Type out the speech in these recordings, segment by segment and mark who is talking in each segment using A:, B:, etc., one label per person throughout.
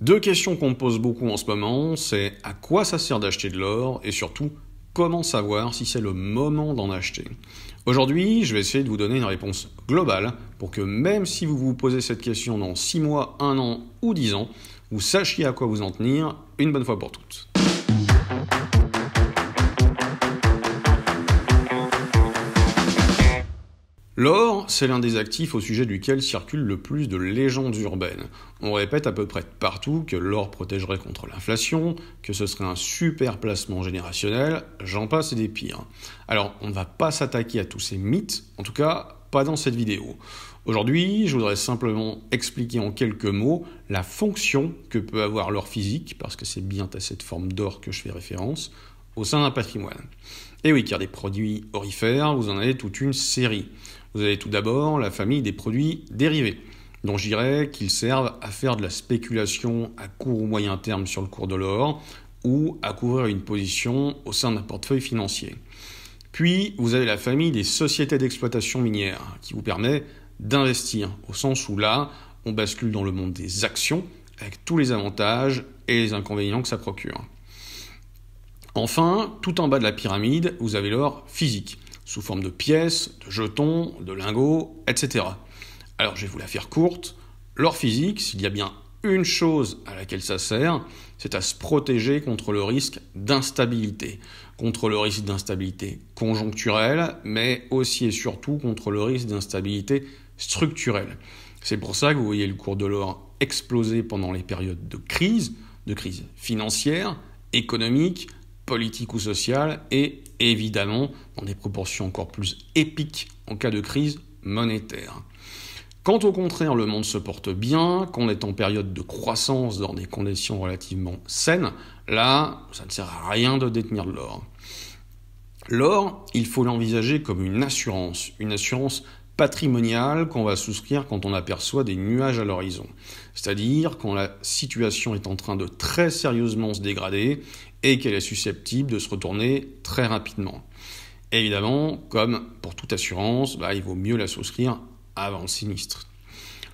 A: Deux questions qu'on me pose beaucoup en ce moment, c'est à quoi ça sert d'acheter de l'or et surtout comment savoir si c'est le moment d'en acheter. Aujourd'hui, je vais essayer de vous donner une réponse globale pour que même si vous vous posez cette question dans 6 mois, 1 an ou 10 ans, vous sachiez à quoi vous en tenir une bonne fois pour toutes. L'or, c'est l'un des actifs au sujet duquel circulent le plus de légendes urbaines. On répète à peu près partout que l'or protégerait contre l'inflation, que ce serait un super placement générationnel, j'en passe des pires. Alors, on ne va pas s'attaquer à tous ces mythes, en tout cas pas dans cette vidéo. Aujourd'hui, je voudrais simplement expliquer en quelques mots la fonction que peut avoir l'or physique, parce que c'est bien à cette forme d'or que je fais référence, au sein d'un patrimoine. Et eh oui, car des produits orifères, vous en avez toute une série. Vous avez tout d'abord la famille des produits dérivés, dont j'irai qu'ils servent à faire de la spéculation à court ou moyen terme sur le cours de l'or, ou à couvrir une position au sein d'un portefeuille financier. Puis, vous avez la famille des sociétés d'exploitation minière, qui vous permet d'investir, au sens où là, on bascule dans le monde des actions, avec tous les avantages et les inconvénients que ça procure. Enfin, tout en bas de la pyramide, vous avez l'or physique, sous forme de pièces, de jetons, de lingots, etc. Alors je vais vous la faire courte. L'or physique, s'il y a bien une chose à laquelle ça sert, c'est à se protéger contre le risque d'instabilité. Contre le risque d'instabilité conjoncturelle, mais aussi et surtout contre le risque d'instabilité structurelle. C'est pour ça que vous voyez le cours de l'or exploser pendant les périodes de crise, de crise financière, économique, politique ou sociale, et évidemment dans des proportions encore plus épiques en cas de crise monétaire. Quand au contraire le monde se porte bien, qu'on est en période de croissance dans des conditions relativement saines, là, ça ne sert à rien de détenir de l'or. L'or, il faut l'envisager comme une assurance, une assurance patrimonial qu'on va souscrire quand on aperçoit des nuages à l'horizon. C'est-à-dire quand la situation est en train de très sérieusement se dégrader et qu'elle est susceptible de se retourner très rapidement. Évidemment, comme pour toute assurance, bah, il vaut mieux la souscrire avant le sinistre.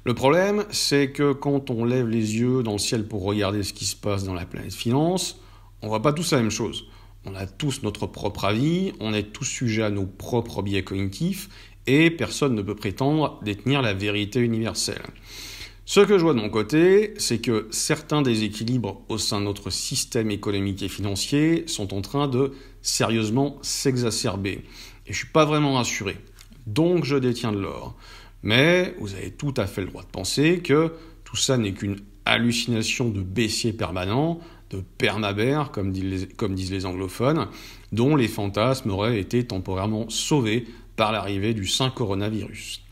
A: Le problème, c'est que quand on lève les yeux dans le ciel pour regarder ce qui se passe dans la planète finance, on ne voit pas tous la même chose. On a tous notre propre avis, on est tous sujets à nos propres biais cognitifs, et personne ne peut prétendre détenir la vérité universelle. Ce que je vois de mon côté, c'est que certains déséquilibres au sein de notre système économique et financier sont en train de sérieusement s'exacerber. Et je ne suis pas vraiment rassuré. Donc je détiens de l'or. Mais vous avez tout à fait le droit de penser que tout ça n'est qu'une hallucination de baissier permanent, de permabère, comme disent les anglophones, dont les fantasmes auraient été temporairement sauvés par l'arrivée du saint coronavirus.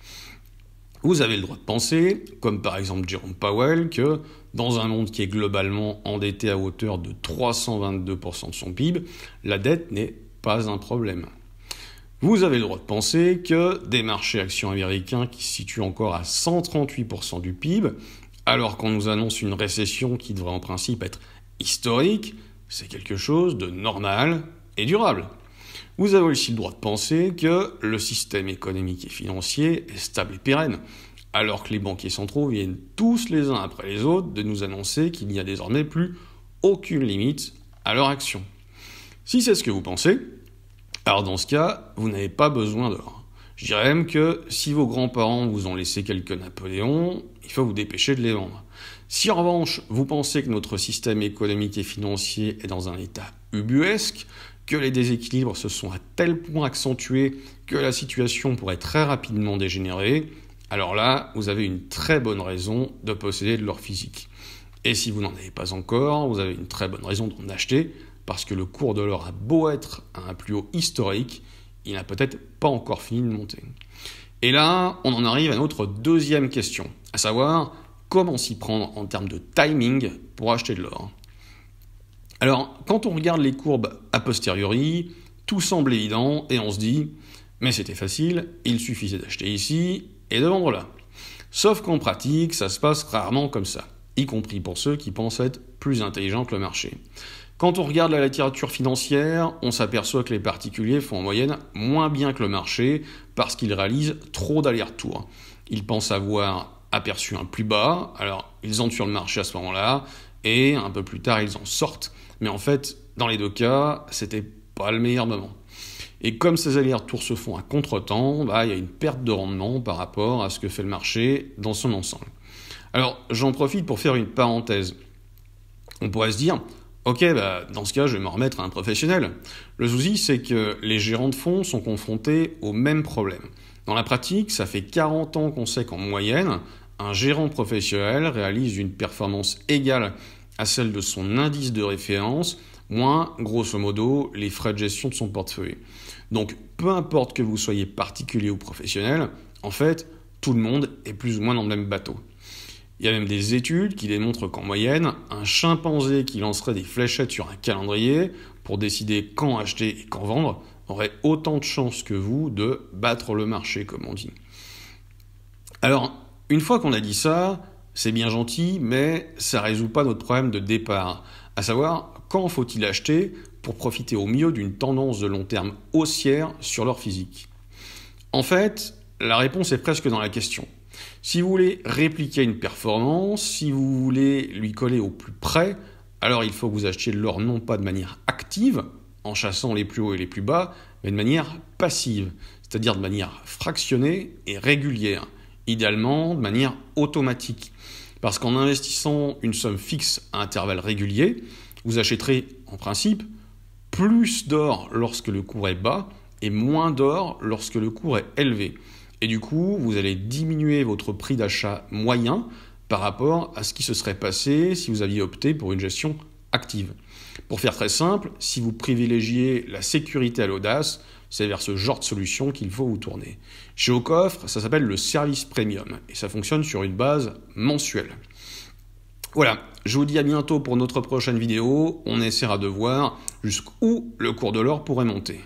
A: Vous avez le droit de penser, comme par exemple Jerome Powell, que dans un monde qui est globalement endetté à hauteur de 322% de son PIB, la dette n'est pas un problème. Vous avez le droit de penser que des marchés actions américains qui se situent encore à 138% du PIB, alors qu'on nous annonce une récession qui devrait en principe être historique, c'est quelque chose de normal et durable vous avez aussi le droit de penser que le système économique et financier est stable et pérenne, alors que les banquiers centraux viennent tous les uns après les autres de nous annoncer qu'il n'y a désormais plus aucune limite à leur action. Si c'est ce que vous pensez, alors dans ce cas, vous n'avez pas besoin d'or. Je dirais même que si vos grands-parents vous ont laissé quelques Napoléons, il faut vous dépêcher de les vendre. Si en revanche, vous pensez que notre système économique et financier est dans un état ubuesque, que les déséquilibres se sont à tel point accentués que la situation pourrait très rapidement dégénérer, alors là, vous avez une très bonne raison de posséder de l'or physique. Et si vous n'en avez pas encore, vous avez une très bonne raison d'en acheter, parce que le cours de l'or a beau être à un plus haut historique, il n'a peut-être pas encore fini de monter. Et là, on en arrive à notre deuxième question, à savoir comment s'y prendre en termes de timing pour acheter de l'or. Alors, quand on regarde les courbes a posteriori, tout semble évident et on se dit, mais c'était facile, il suffisait d'acheter ici et de vendre là. Sauf qu'en pratique, ça se passe rarement comme ça, y compris pour ceux qui pensent être plus intelligents que le marché. Quand on regarde la littérature financière, on s'aperçoit que les particuliers font en moyenne moins bien que le marché parce qu'ils réalisent trop d'allers-retours. Ils pensent avoir aperçu un plus bas, alors ils entrent sur le marché à ce moment-là, et un peu plus tard ils en sortent. Mais en fait, dans les deux cas, c'était pas le meilleur moment. Et comme ces allers-retours se font à contre-temps, bah, il y a une perte de rendement par rapport à ce que fait le marché dans son ensemble. Alors j'en profite pour faire une parenthèse. On pourrait se dire, ok, bah, dans ce cas, je vais me remettre à un professionnel. Le souci, c'est que les gérants de fonds sont confrontés au même problème. Dans la pratique, ça fait 40 ans qu'on sait qu'en moyenne, un gérant professionnel réalise une performance égale à celle de son indice de référence, moins, grosso modo, les frais de gestion de son portefeuille. Donc, peu importe que vous soyez particulier ou professionnel, en fait, tout le monde est plus ou moins dans le même bateau. Il y a même des études qui démontrent qu'en moyenne, un chimpanzé qui lancerait des fléchettes sur un calendrier pour décider quand acheter et quand vendre aurait autant de chances que vous de battre le marché, comme on dit. Alors, une fois qu'on a dit ça, c'est bien gentil, mais ça ne résout pas notre problème de départ, à savoir quand faut-il acheter pour profiter au mieux d'une tendance de long terme haussière sur l'or physique. En fait, la réponse est presque dans la question. Si vous voulez répliquer une performance, si vous voulez lui coller au plus près, alors il faut que vous achetiez de l'or non pas de manière active, en chassant les plus hauts et les plus bas, mais de manière passive, c'est-à-dire de manière fractionnée et régulière idéalement de manière automatique. Parce qu'en investissant une somme fixe à intervalles réguliers, vous achèterez en principe plus d'or lorsque le cours est bas et moins d'or lorsque le cours est élevé. Et du coup, vous allez diminuer votre prix d'achat moyen par rapport à ce qui se serait passé si vous aviez opté pour une gestion active. Pour faire très simple, si vous privilégiez la sécurité à l'audace, c'est vers ce genre de solution qu'il faut vous tourner. Chez Ocoffre, ça s'appelle le service premium et ça fonctionne sur une base mensuelle. Voilà, je vous dis à bientôt pour notre prochaine vidéo. On essaiera de voir jusqu'où le cours de l'or pourrait monter.